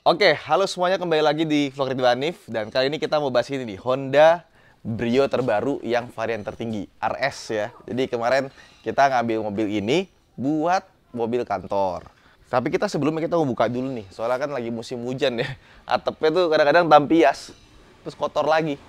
Oke, halo semuanya kembali lagi di vlog Ridwan dan kali ini kita mau bahas ini di Honda Brio terbaru yang varian tertinggi RS ya. Jadi kemarin kita ngambil mobil ini buat mobil kantor. Tapi kita sebelumnya kita mau buka dulu nih, soalnya kan lagi musim hujan ya. Atapnya tuh kadang-kadang tampias, terus kotor lagi.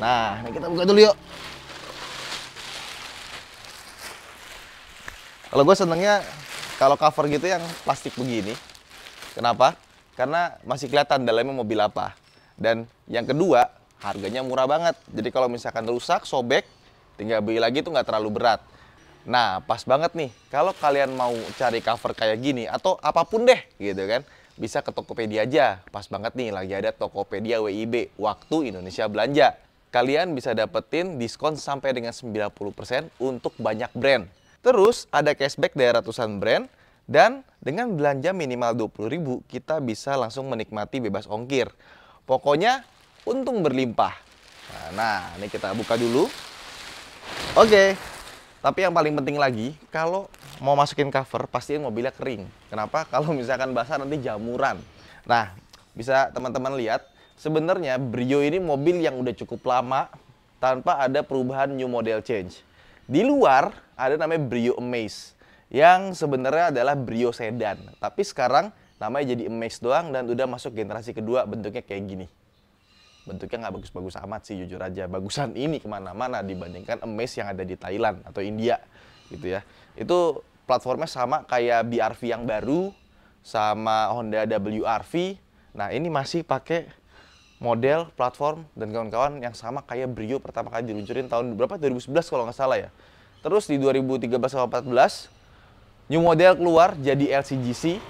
Nah, ini kita buka dulu yuk. Kalau gue senengnya kalau cover gitu yang plastik begini. Kenapa? karena masih kelihatan dalamnya mobil apa. Dan yang kedua, harganya murah banget. Jadi kalau misalkan rusak, sobek, tinggal beli lagi itu nggak terlalu berat. Nah, pas banget nih kalau kalian mau cari cover kayak gini atau apapun deh gitu kan. Bisa ke Tokopedia aja. Pas banget nih lagi ada Tokopedia WIB waktu Indonesia belanja. Kalian bisa dapetin diskon sampai dengan 90% untuk banyak brand. Terus ada cashback dari ratusan brand dan dengan belanja minimal 20.000 kita bisa langsung menikmati bebas ongkir. Pokoknya untung berlimpah. Nah, nah ini kita buka dulu. Oke. Okay. Tapi yang paling penting lagi, kalau mau masukin cover, pastiin mobilnya kering. Kenapa? Kalau misalkan basah nanti jamuran. Nah, bisa teman-teman lihat, sebenarnya Brio ini mobil yang udah cukup lama tanpa ada perubahan new model change. Di luar ada namanya Brio Amaze yang sebenarnya adalah Brio sedan. Tapi sekarang namanya jadi Amaze doang dan udah masuk generasi kedua bentuknya kayak gini. Bentuknya nggak bagus-bagus amat sih jujur aja. Bagusan ini kemana-mana dibandingkan Amaze yang ada di Thailand atau India gitu ya. Itu platformnya sama kayak BRV yang baru sama Honda WRV. Nah ini masih pakai model, platform, dan kawan-kawan yang sama kayak Brio pertama kali diluncurin tahun berapa? 2011 kalau nggak salah ya. Terus di 2013 belas New model keluar jadi LCGC.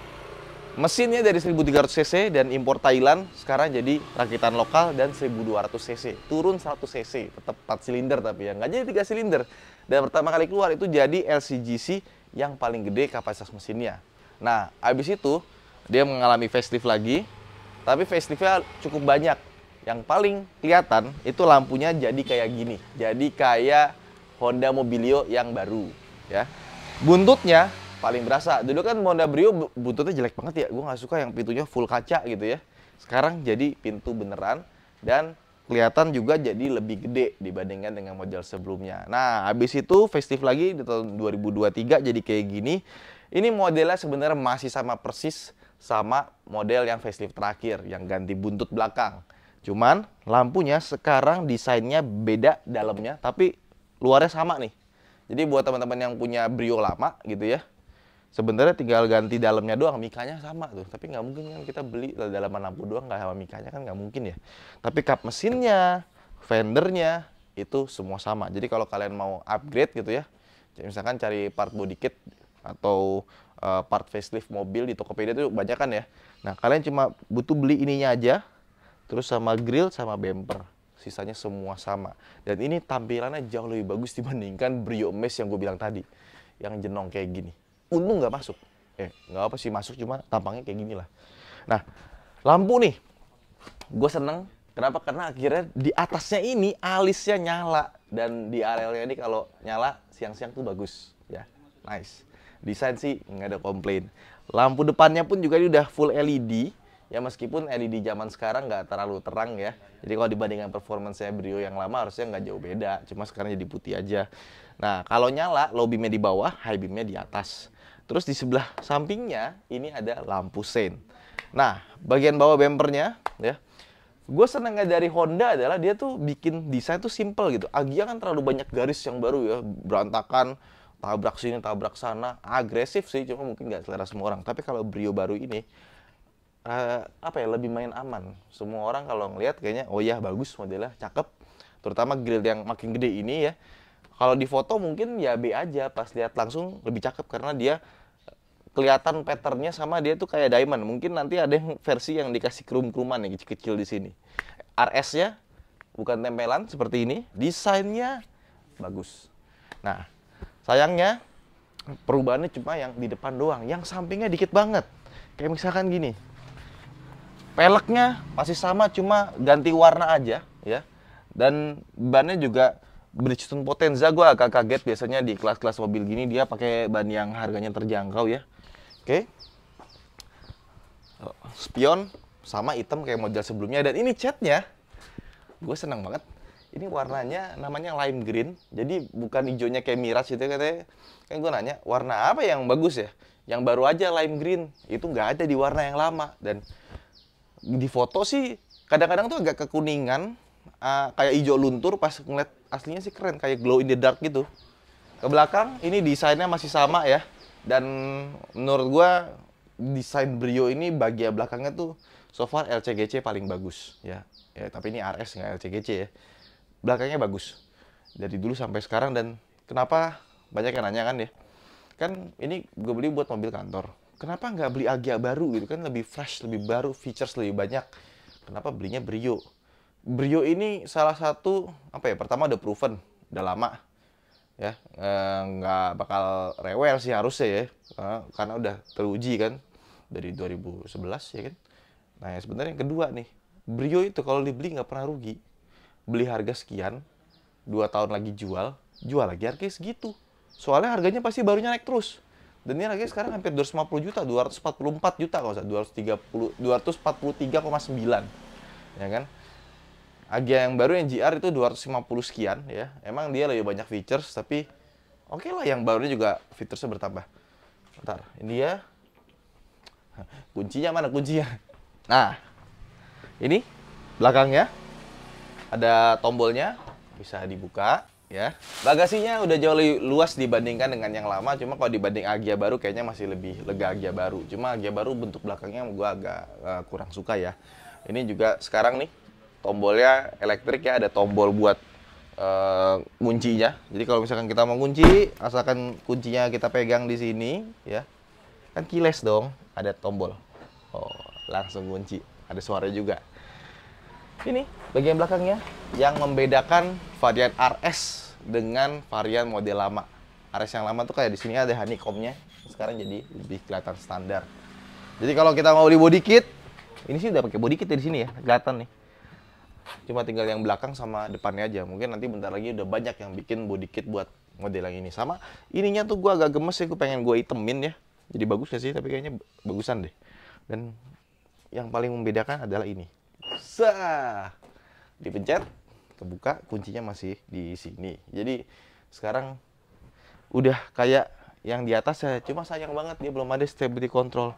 Mesinnya dari 1300 cc dan impor Thailand sekarang jadi rakitan lokal dan 1200 cc. Turun 100 cc, tetap 4 silinder tapi ya nggak jadi 3 silinder. Dan pertama kali keluar itu jadi LCGC yang paling gede kapasitas mesinnya. Nah, habis itu dia mengalami facelift lagi, tapi faceliftnya cukup banyak. Yang paling kelihatan itu lampunya jadi kayak gini, jadi kayak Honda Mobilio yang baru ya. Buntutnya paling berasa. Dulu kan Honda Brio buntutnya jelek banget ya. Gue nggak suka yang pintunya full kaca gitu ya. Sekarang jadi pintu beneran dan kelihatan juga jadi lebih gede dibandingkan dengan model sebelumnya. Nah, habis itu festif lagi di tahun 2023 jadi kayak gini. Ini modelnya sebenarnya masih sama persis sama model yang facelift terakhir yang ganti buntut belakang. Cuman lampunya sekarang desainnya beda dalamnya tapi luarnya sama nih. Jadi buat teman-teman yang punya Brio lama gitu ya, sebenarnya tinggal ganti dalamnya doang mikanya sama tuh tapi nggak mungkin kan kita beli dalaman lampu doang nggak sama mikanya kan nggak mungkin ya tapi kap mesinnya fendernya itu semua sama jadi kalau kalian mau upgrade gitu ya misalkan cari part body kit atau uh, part facelift mobil di Tokopedia itu banyak kan ya. Nah, kalian cuma butuh beli ininya aja, terus sama grill sama bumper. Sisanya semua sama. Dan ini tampilannya jauh lebih bagus dibandingkan Brio Mesh yang gue bilang tadi, yang jenong kayak gini untung nggak masuk eh nggak apa sih masuk cuma tampangnya kayak gini lah nah lampu nih gue seneng kenapa karena akhirnya di atasnya ini alisnya nyala dan di arealnya ini kalau nyala siang-siang tuh bagus ya nice desain sih nggak ada komplain lampu depannya pun juga ini udah full LED ya meskipun LED zaman sekarang nggak terlalu terang ya jadi kalau dibandingkan performance Brio yang lama harusnya nggak jauh beda cuma sekarang jadi putih aja nah kalau nyala low beamnya di bawah high beamnya di atas Terus di sebelah sampingnya ini ada lampu sein. Nah, bagian bawah bempernya ya. Gue senengnya dari Honda adalah dia tuh bikin desain tuh simple gitu. Agia kan terlalu banyak garis yang baru ya, berantakan, tabrak sini, tabrak sana, agresif sih, cuma mungkin nggak selera semua orang. Tapi kalau Brio baru ini uh, apa ya, lebih main aman. Semua orang kalau ngelihat kayaknya oh ya bagus modelnya, cakep. Terutama grill yang makin gede ini ya. Kalau di foto mungkin ya B aja, pas lihat langsung lebih cakep karena dia kelihatan patternnya sama dia tuh kayak diamond. Mungkin nanti ada yang versi yang dikasih kerum-keruman yang kecil-kecil di sini. RS-nya bukan tempelan seperti ini, desainnya bagus. Nah, sayangnya perubahannya cuma yang di depan doang, yang sampingnya dikit banget. Kayak misalkan gini. Peleknya masih sama cuma ganti warna aja ya. Dan bannya juga Bridgestone Potenza gue agak kaget biasanya di kelas-kelas mobil gini dia pakai ban yang harganya terjangkau ya Oke. Okay. Spion sama item kayak model sebelumnya dan ini catnya gue seneng banget. Ini warnanya namanya lime green. Jadi bukan hijaunya kayak miras itu katanya. Kan gue nanya warna apa yang bagus ya? Yang baru aja lime green itu nggak ada di warna yang lama dan di foto sih kadang-kadang tuh agak kekuningan uh, kayak hijau luntur pas ngeliat aslinya sih keren kayak glow in the dark gitu ke belakang ini desainnya masih sama ya dan menurut gue desain Brio ini bagian belakangnya tuh so far LCGC paling bagus ya ya tapi ini RS nggak LCGC ya belakangnya bagus dari dulu sampai sekarang dan kenapa banyak yang nanya kan ya kan ini gue beli buat mobil kantor kenapa nggak beli Agya baru gitu kan lebih fresh lebih baru features lebih banyak kenapa belinya Brio Brio ini salah satu apa ya pertama ada proven udah lama ya eh, nggak bakal rewel sih harusnya ya eh, karena udah teruji kan dari 2011 ya kan nah yang sebenarnya yang kedua nih Brio itu kalau dibeli nggak pernah rugi beli harga sekian dua tahun lagi jual jual lagi harga segitu soalnya harganya pasti barunya naik terus dan ini lagi sekarang hampir 250 juta 244 juta kalau puluh tiga 230 243,9 ya kan Agia yang baru yang GR itu 250 sekian ya. Emang dia lebih banyak features tapi oke okay lah yang barunya juga fiturnya bertambah. Bentar, ini ya, Kuncinya mana kuncinya? Nah, ini belakangnya ada tombolnya bisa dibuka ya. Bagasinya udah jauh lebih luas dibandingkan dengan yang lama, cuma kalau dibanding Agia baru kayaknya masih lebih lega Agia baru. Cuma Agia baru bentuk belakangnya gua agak uh, kurang suka ya. Ini juga sekarang nih tombolnya elektrik ya ada tombol buat uh, kuncinya. Jadi kalau misalkan kita mau kunci, asalkan kuncinya kita pegang di sini, ya kan kiles dong, ada tombol. Oh, langsung kunci. Ada suara juga. Ini bagian belakangnya yang membedakan varian RS dengan varian model lama. RS yang lama tuh kayak di sini ada honeycombnya, sekarang jadi lebih kelihatan standar. Jadi kalau kita mau di body kit, ini sih udah pakai body kit ya di sini ya, kelihatan nih cuma tinggal yang belakang sama depannya aja mungkin nanti bentar lagi udah banyak yang bikin body kit buat model yang ini sama ininya tuh gue agak gemes sih gue pengen gue itemin ya jadi bagus gak sih tapi kayaknya bagusan deh dan yang paling membedakan adalah ini sah dipencet kebuka kuncinya masih di sini jadi sekarang udah kayak yang di atas ya cuma sayang banget dia belum ada stability control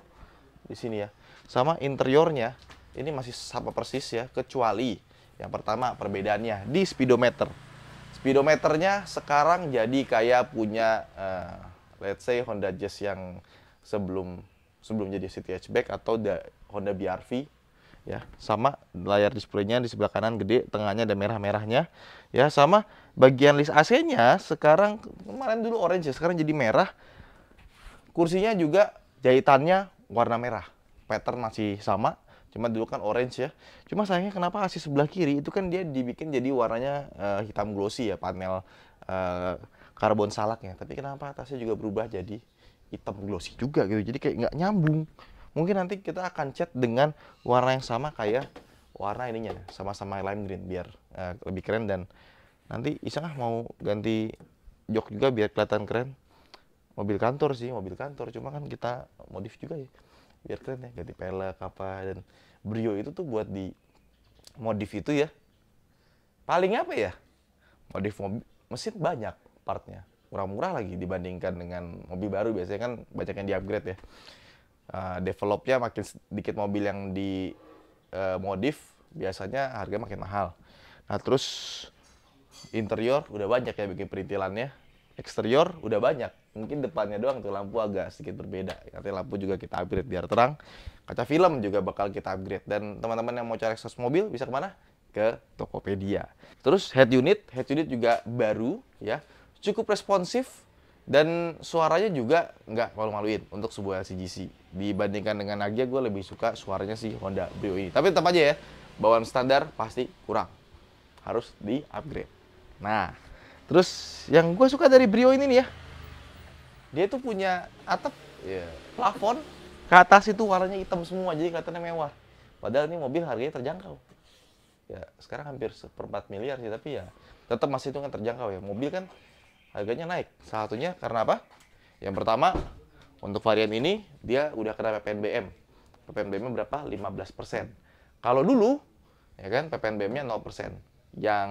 di sini ya sama interiornya ini masih sama persis ya kecuali yang pertama perbedaannya di speedometer. Speedometernya sekarang jadi kayak punya uh, let's say Honda Jazz yang sebelum sebelum jadi city hatchback atau the Honda BRV ya sama layar displaynya di sebelah kanan gede tengahnya ada merah merahnya ya sama bagian list AC nya sekarang kemarin dulu orange ya sekarang jadi merah kursinya juga jahitannya warna merah pattern masih sama Cuma dulu kan orange ya. Cuma sayangnya kenapa AC sebelah kiri itu kan dia dibikin jadi warnanya uh, hitam glossy ya panel uh, karbon salaknya. Tapi kenapa atasnya juga berubah jadi hitam glossy juga gitu. Jadi kayak nggak nyambung. Mungkin nanti kita akan cat dengan warna yang sama kayak warna ininya sama-sama lime green biar uh, lebih keren dan nanti iseng ah mau ganti jok juga biar kelihatan keren mobil kantor sih mobil kantor cuma kan kita modif juga ya biar keren ya ganti pelek apa dan brio itu tuh buat di modif itu ya paling apa ya modif mobil mesin banyak partnya murah-murah lagi dibandingkan dengan mobil baru biasanya kan banyak yang di upgrade ya uh, developnya makin sedikit mobil yang di uh, modif biasanya harga makin mahal nah terus interior udah banyak ya bikin perintilannya eksterior udah banyak mungkin depannya doang tuh lampu agak sedikit berbeda. Nanti lampu juga kita upgrade biar terang. Kaca film juga bakal kita upgrade. Dan teman-teman yang mau cari akses mobil bisa kemana? Ke Tokopedia. Terus head unit, head unit juga baru ya. Cukup responsif dan suaranya juga nggak malu-maluin untuk sebuah CGC. Dibandingkan dengan Agia, gue lebih suka suaranya si Honda Brio ini. Tapi tetap aja ya, bawaan standar pasti kurang. Harus di-upgrade. Nah, terus yang gue suka dari Brio ini nih ya, dia tuh punya atap yeah. plafon ke atas itu warnanya hitam semua jadi kelihatannya mewah padahal ini mobil harganya terjangkau ya sekarang hampir seperempat miliar sih tapi ya tetap masih itu kan terjangkau ya mobil kan harganya naik salah satunya karena apa yang pertama untuk varian ini dia udah kena PPNBM PPNBM berapa 15 persen kalau dulu ya kan PPNBM-nya 0 persen yang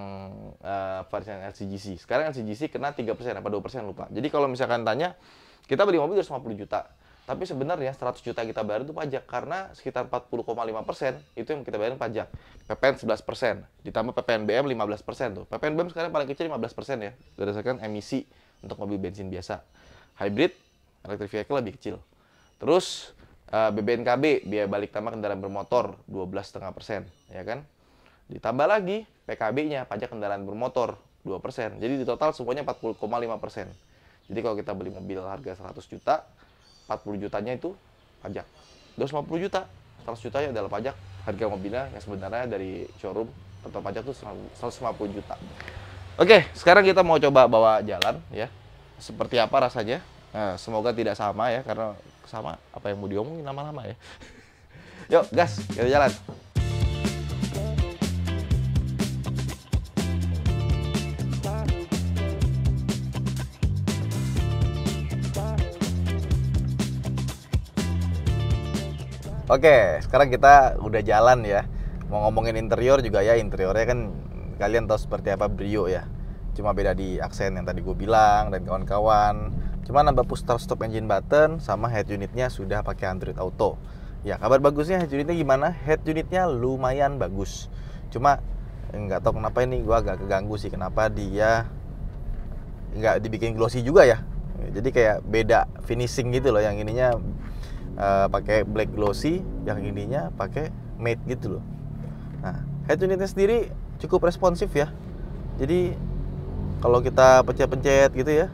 uh, eh, varian LCGC. Sekarang LCGC kena 3% apa 2% lupa. Jadi kalau misalkan tanya, kita beli mobil 250 juta, tapi sebenarnya 100 juta kita bayar itu pajak karena sekitar 40,5% itu yang kita bayar pajak. PPN 11%, ditambah ppn PPNBM 15% tuh. ppn PPNBM sekarang paling kecil 15% ya, berdasarkan emisi untuk mobil bensin biasa. Hybrid, electric vehicle lebih kecil. Terus uh, eh, BBNKB, biaya balik tambah kendaraan bermotor 12,5%, ya kan? Ditambah lagi PKB-nya, pajak kendaraan bermotor 2%. Jadi di total semuanya 40,5%. Jadi kalau kita beli mobil harga 100 juta, 40 jutanya itu pajak. 250 juta, 100 juta ya adalah pajak harga mobilnya yang sebenarnya dari showroom total pajak itu 150 juta. Oke, sekarang kita mau coba bawa jalan ya. Seperti apa rasanya? Nah, semoga tidak sama ya karena sama apa yang mau diomongin lama-lama ya. Yuk, gas, kita jalan. Oke, sekarang kita udah jalan ya. Mau ngomongin interior juga ya, interiornya kan kalian tahu seperti apa Brio ya. Cuma beda di aksen yang tadi gue bilang dan kawan-kawan. Cuma nambah push start stop engine button sama head unitnya sudah pakai Android Auto. Ya, kabar bagusnya head unitnya gimana? Head unitnya lumayan bagus. Cuma nggak tahu kenapa ini gue agak keganggu sih kenapa dia nggak dibikin glossy juga ya jadi kayak beda finishing gitu loh yang ininya uh, pakai black glossy yang ininya pakai matte gitu loh nah head unitnya sendiri cukup responsif ya jadi kalau kita pencet-pencet gitu ya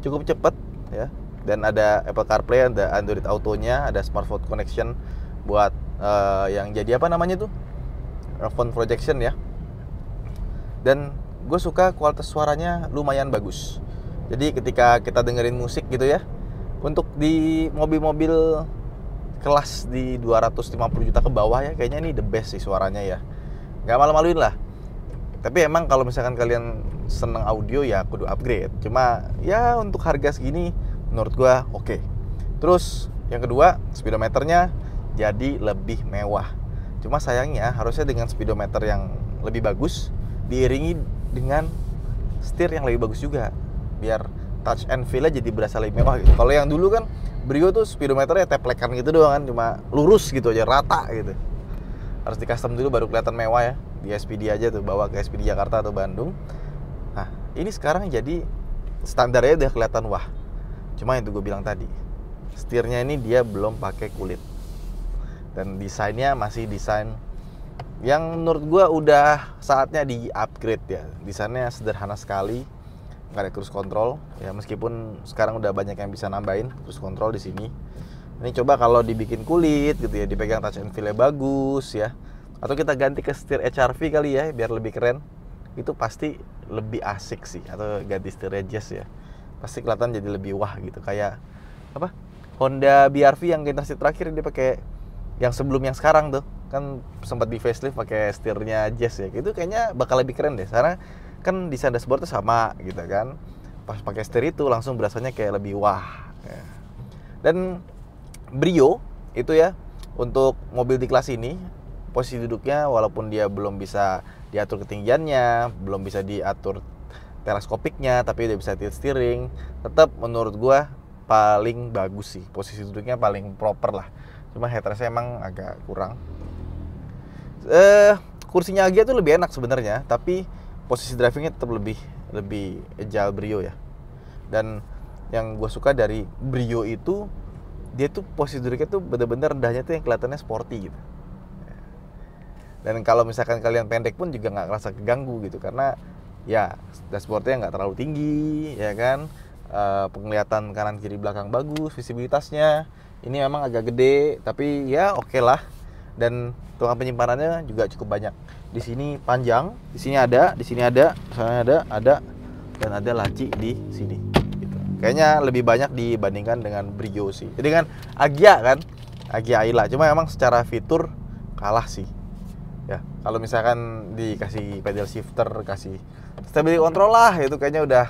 cukup cepet ya dan ada Apple CarPlay ada Android Auto-nya ada smartphone connection buat uh, yang jadi apa namanya tuh phone projection ya dan gue suka kualitas suaranya lumayan bagus jadi ketika kita dengerin musik gitu ya untuk di mobil-mobil kelas di 250 juta ke bawah ya kayaknya ini the best sih suaranya ya nggak malu-maluin lah tapi emang kalau misalkan kalian seneng audio ya kudu upgrade cuma ya untuk harga segini menurut gua oke okay. terus yang kedua speedometernya jadi lebih mewah cuma sayangnya harusnya dengan speedometer yang lebih bagus diiringi dengan setir yang lebih bagus juga biar touch and feel nya jadi berasa lebih mewah gitu. Kalau yang dulu kan Brio tuh speedometernya teplekan gitu doang kan, cuma lurus gitu aja, rata gitu. Harus di custom dulu baru kelihatan mewah ya. Di SPD aja tuh bawa ke SPD Jakarta atau Bandung. Nah, ini sekarang jadi standarnya udah kelihatan wah. Cuma yang gue bilang tadi, setirnya ini dia belum pakai kulit. Dan desainnya masih desain yang menurut gue udah saatnya di upgrade ya desainnya sederhana sekali nggak ada cruise control ya meskipun sekarang udah banyak yang bisa nambahin cruise control di sini ini coba kalau dibikin kulit gitu ya dipegang touch and feel bagus ya atau kita ganti ke setir HRV kali ya biar lebih keren itu pasti lebih asik sih atau ganti setir Jazz ya pasti kelihatan jadi lebih wah gitu kayak apa Honda BRV yang generasi terakhir dia pakai yang sebelum yang sekarang tuh kan sempat di facelift pakai setirnya Jazz ya itu kayaknya bakal lebih keren deh karena kan desain dashboardnya sama gitu kan pas pakai setir itu langsung berasanya kayak lebih wah ya. dan Brio itu ya untuk mobil di kelas ini posisi duduknya walaupun dia belum bisa diatur ketinggiannya belum bisa diatur teleskopiknya tapi udah bisa tilt steering tetap menurut gua paling bagus sih posisi duduknya paling proper lah cuma headrestnya emang agak kurang eh kursinya Agia tuh lebih enak sebenarnya tapi posisi drivingnya tetap lebih lebih agile Brio ya dan yang gue suka dari Brio itu dia tuh posisi duduknya tuh bener-bener rendahnya tuh yang kelihatannya sporty gitu dan kalau misalkan kalian pendek pun juga nggak ngerasa keganggu gitu karena ya dashboardnya nggak terlalu tinggi ya kan e, penglihatan kanan kiri belakang bagus visibilitasnya ini memang agak gede tapi ya oke okay lah dan tukang penyimpanannya juga cukup banyak. Di sini panjang, di sini ada, di sini ada, sana ada, ada dan ada laci di sini. Gitu. Kayaknya lebih banyak dibandingkan dengan Brio sih. Jadi kan Agia kan, Agia Aila. Cuma emang secara fitur kalah sih. Ya, kalau misalkan dikasih pedal shifter, kasih stability control lah, itu kayaknya udah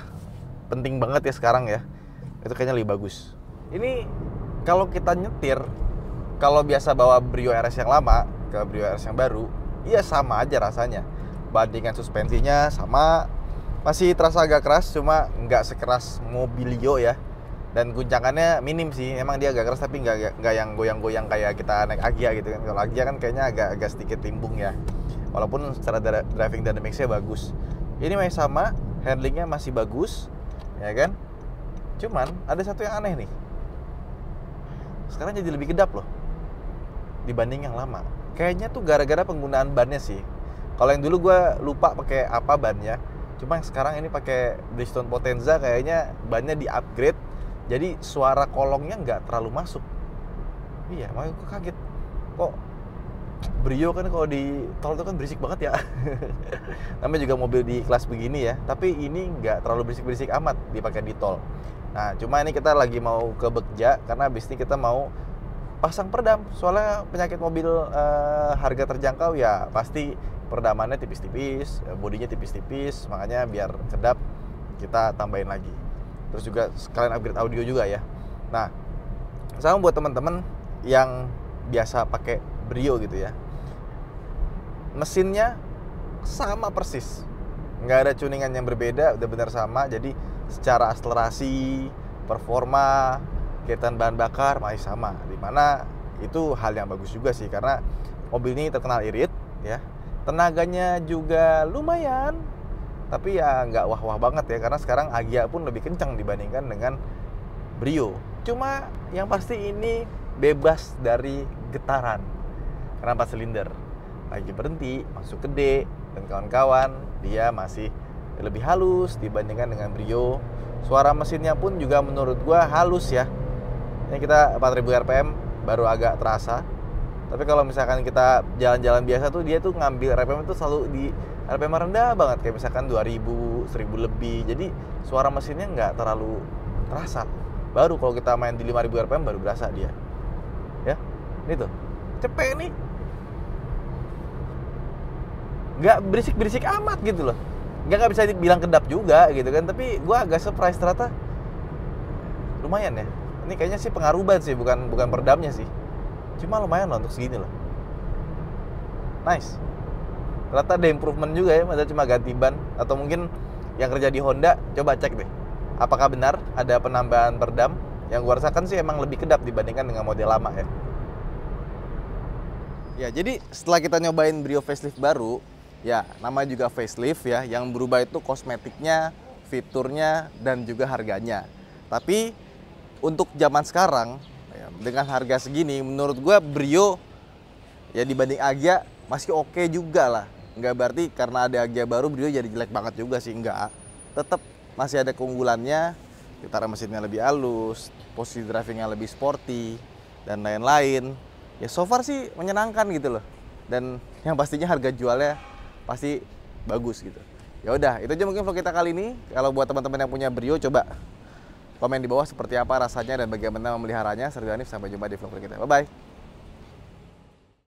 penting banget ya sekarang ya. Itu kayaknya lebih bagus. Ini kalau kita nyetir kalau biasa bawa Brio RS yang lama ke Brio RS yang baru ya sama aja rasanya bandingan suspensinya sama masih terasa agak keras cuma nggak sekeras Mobilio ya dan guncangannya minim sih emang dia agak keras tapi nggak nggak yang goyang-goyang kayak kita naik Agia gitu kan kalau Agia kan kayaknya agak agak sedikit timbung ya walaupun secara driving dynamicsnya bagus ini masih sama handlingnya masih bagus ya kan cuman ada satu yang aneh nih sekarang jadi lebih kedap loh dibanding yang lama. Kayaknya tuh gara-gara penggunaan bannya sih. Kalau yang dulu gue lupa pakai apa bannya. Cuma yang sekarang ini pakai Bridgestone Potenza kayaknya bannya di upgrade. Jadi suara kolongnya nggak terlalu masuk. Iya, makanya gue kaget. Kok Brio kan kalau di tol itu kan berisik banget ya. Namanya juga mobil di kelas begini ya. Tapi ini nggak terlalu berisik-berisik amat dipakai di tol. Nah, cuma ini kita lagi mau ke Bekja karena habis ini kita mau pasang peredam soalnya penyakit mobil uh, harga terjangkau ya pasti peredamannya tipis-tipis bodinya tipis-tipis makanya biar kedap kita tambahin lagi terus juga sekalian upgrade audio juga ya nah sama buat teman-teman yang biasa pakai Brio gitu ya mesinnya sama persis nggak ada tuningan yang berbeda udah benar sama jadi secara akselerasi performa Kaitan bahan bakar masih sama dimana itu hal yang bagus juga sih karena mobil ini terkenal irit ya tenaganya juga lumayan tapi ya nggak wah-wah banget ya karena sekarang Agia pun lebih kencang dibandingkan dengan Brio cuma yang pasti ini bebas dari getaran karena empat silinder lagi berhenti masuk ke D dan kawan-kawan dia masih lebih halus dibandingkan dengan Brio suara mesinnya pun juga menurut gua halus ya ini kita 4000 rpm baru agak terasa tapi kalau misalkan kita jalan-jalan biasa tuh dia tuh ngambil rpm itu selalu di RPM rendah banget kayak misalkan 2000, 1000 lebih. Jadi suara mesinnya nggak terlalu terasa. Baru kalau kita main di 5000 RPM baru berasa dia. Ya. Ini tuh. Cepet nih. Nggak berisik-berisik amat gitu loh. Nggak, nggak bisa dibilang kedap juga gitu kan. Tapi gue agak surprise ternyata lumayan ya ini kayaknya sih pengaruh ban sih bukan bukan peredamnya sih cuma lumayan lah untuk segini loh nice Rata ada improvement juga ya masa cuma ganti ban atau mungkin yang kerja di Honda coba cek deh apakah benar ada penambahan perdam? yang gua rasakan sih emang lebih kedap dibandingkan dengan model lama ya ya jadi setelah kita nyobain Brio facelift baru ya nama juga facelift ya yang berubah itu kosmetiknya fiturnya dan juga harganya tapi untuk zaman sekarang ya, dengan harga segini menurut gue Brio ya dibanding Agia masih oke okay juga lah nggak berarti karena ada Agia baru Brio jadi jelek banget juga sih enggak tetap masih ada keunggulannya Kita mesinnya lebih halus posisi drivingnya lebih sporty dan lain-lain ya so far sih menyenangkan gitu loh dan yang pastinya harga jualnya pasti bagus gitu ya udah itu aja mungkin vlog kita kali ini kalau buat teman-teman yang punya Brio coba komen di bawah seperti apa rasanya dan bagaimana memeliharanya. Saya Hanif, sampai jumpa di vlog berikutnya. Bye-bye.